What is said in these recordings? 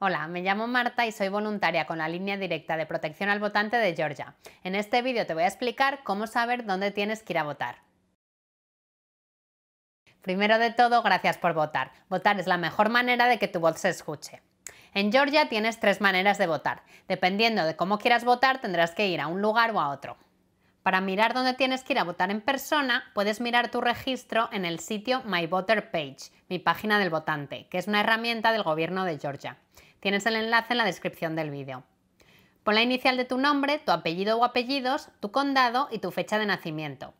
Hola, me llamo Marta y soy voluntaria con la línea directa de protección al votante de Georgia. En este vídeo te voy a explicar cómo saber dónde tienes que ir a votar. Primero de todo, gracias por votar. Votar es la mejor manera de que tu voz se escuche. En Georgia tienes tres maneras de votar. Dependiendo de cómo quieras votar, tendrás que ir a un lugar o a otro. Para mirar dónde tienes que ir a votar en persona, puedes mirar tu registro en el sitio My Voter Page, mi página del votante, que es una herramienta del gobierno de Georgia. Tienes el enlace en la descripción del vídeo. Pon la inicial de tu nombre, tu apellido o apellidos, tu condado y tu fecha de nacimiento.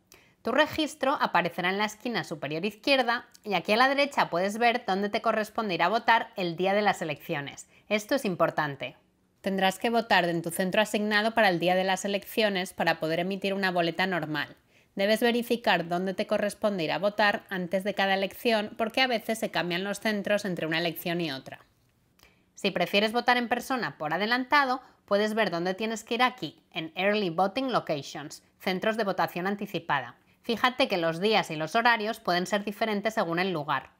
Tu registro aparecerá en la esquina superior izquierda y aquí a la derecha puedes ver dónde te corresponde ir a votar el día de las elecciones. Esto es importante, Tendrás que votar en tu centro asignado para el día de las elecciones para poder emitir una boleta normal. Debes verificar dónde te corresponde ir a votar antes de cada elección porque a veces se cambian los centros entre una elección y otra. Si prefieres votar en persona por adelantado, puedes ver dónde tienes que ir aquí, en Early Voting Locations, centros de votación anticipada. Fíjate que los días y los horarios pueden ser diferentes según el lugar.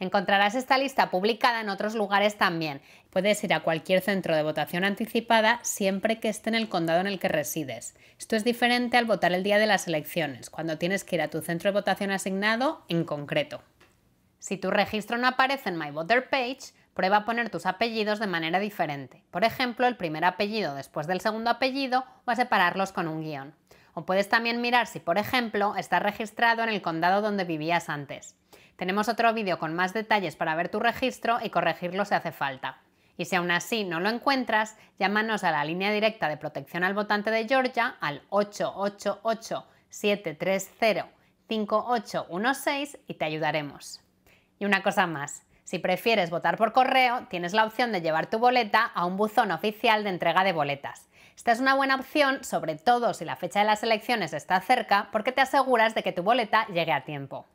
Encontrarás esta lista publicada en otros lugares también. Puedes ir a cualquier centro de votación anticipada siempre que esté en el condado en el que resides. Esto es diferente al votar el día de las elecciones, cuando tienes que ir a tu centro de votación asignado en concreto. Si tu registro no aparece en My Voter Page, prueba a poner tus apellidos de manera diferente. Por ejemplo, el primer apellido después del segundo apellido o a separarlos con un guión. O puedes también mirar si, por ejemplo, estás registrado en el condado donde vivías antes. Tenemos otro vídeo con más detalles para ver tu registro y corregirlo si hace falta. Y si aún así no lo encuentras, llámanos a la línea directa de protección al votante de Georgia al 888-730-5816 y te ayudaremos. Y una cosa más, si prefieres votar por correo, tienes la opción de llevar tu boleta a un buzón oficial de entrega de boletas. Esta es una buena opción, sobre todo si la fecha de las elecciones está cerca, porque te aseguras de que tu boleta llegue a tiempo.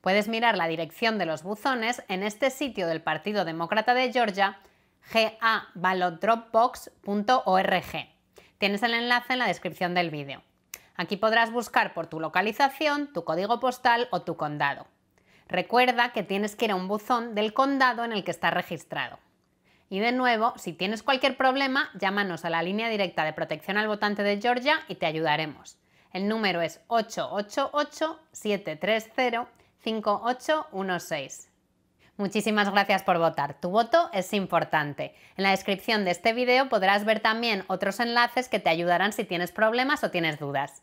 Puedes mirar la dirección de los buzones en este sitio del Partido Demócrata de Georgia, gaballotdropbox.org. Tienes el enlace en la descripción del vídeo. Aquí podrás buscar por tu localización, tu código postal o tu condado. Recuerda que tienes que ir a un buzón del condado en el que estás registrado. Y de nuevo, si tienes cualquier problema, llámanos a la línea directa de protección al votante de Georgia y te ayudaremos. El número es 888 730 5816. Muchísimas gracias por votar, tu voto es importante. En la descripción de este video podrás ver también otros enlaces que te ayudarán si tienes problemas o tienes dudas.